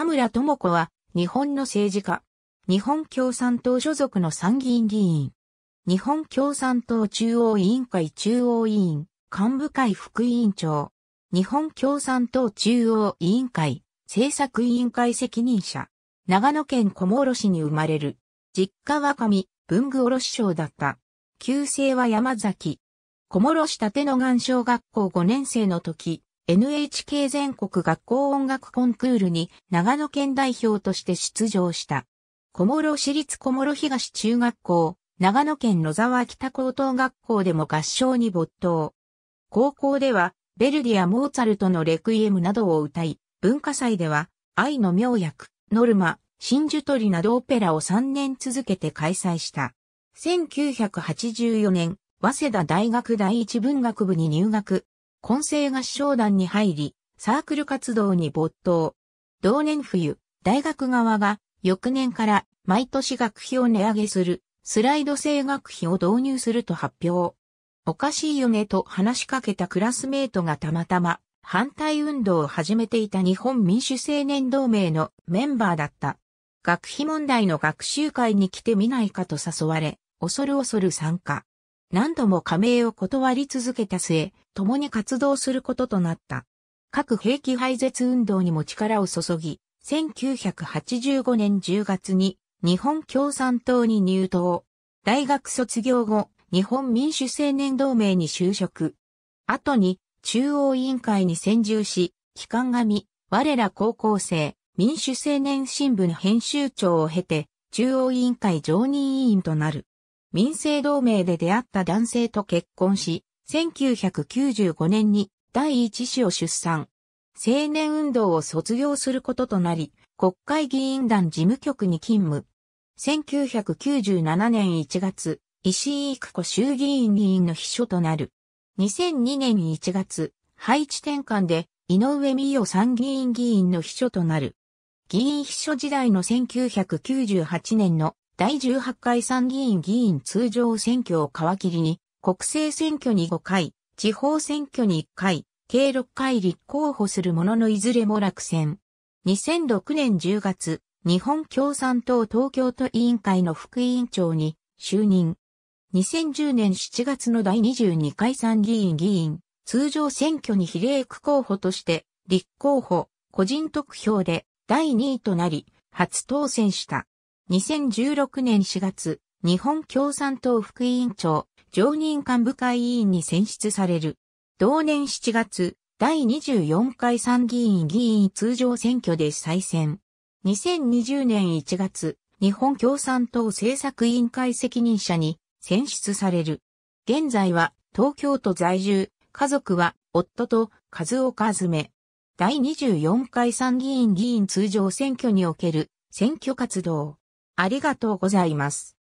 田村智子は、日本の政治家。日本共産党所属の参議院議員。日本共産党中央委員会中央委員、幹部会副委員長。日本共産党中央委員会、政策委員会責任者。長野県小諸市に生まれる。実家は上、文具卸商だった。旧姓は山崎。小諸市立野岩小学校5年生の時、NHK 全国学校音楽コンクールに長野県代表として出場した。小諸市立小諸東中学校、長野県野沢北高等学校でも合唱に没頭。高校では、ベルディやモーツァルトのレクイエムなどを歌い、文化祭では、愛の妙薬、ノルマ、真珠鳥などオペラを3年続けて開催した。1984年、早稲田大学第一文学部に入学、混成合唱団に入り、サークル活動に没頭。同年冬、大学側が翌年から毎年学費を値上げするスライド制学費を導入すると発表。おかしいよねと話しかけたクラスメートがたまたま反対運動を始めていた日本民主青年同盟のメンバーだった。学費問題の学習会に来てみないかと誘われ、恐る恐る参加。何度も加盟を断り続けた末、共に活動することとなった。核兵器廃絶運動にも力を注ぎ、1985年10月に日本共産党に入党。大学卒業後、日本民主青年同盟に就職。後に中央委員会に専従し、機関紙、我ら高校生、民主青年新聞編集長を経て、中央委員会常任委員となる。民生同盟で出会った男性と結婚し、1995年に第一子を出産。青年運動を卒業することとなり、国会議員団事務局に勤務。1997年1月、石井育子衆議院議員の秘書となる。2002年1月、配置転換で井上美代参議院議員の秘書となる。議員秘書時代の1998年の第18回参議院議員通常選挙を皮切りに、国政選挙に5回、地方選挙に1回、計6回立候補するもののいずれも落選。2006年10月、日本共産党東京都委員会の副委員長に就任。2010年7月の第22回参議院議員、通常選挙に比例区候補として、立候補、個人得票で第2位となり、初当選した。2016年4月、日本共産党副委員長、常任幹部会委員に選出される。同年7月、第24回参議院議員通常選挙で再選。2020年1月、日本共産党政策委員会責任者に選出される。現在は東京都在住、家族は夫と和岡爪。第24回参議院議員通常選挙における選挙活動。ありがとうございます。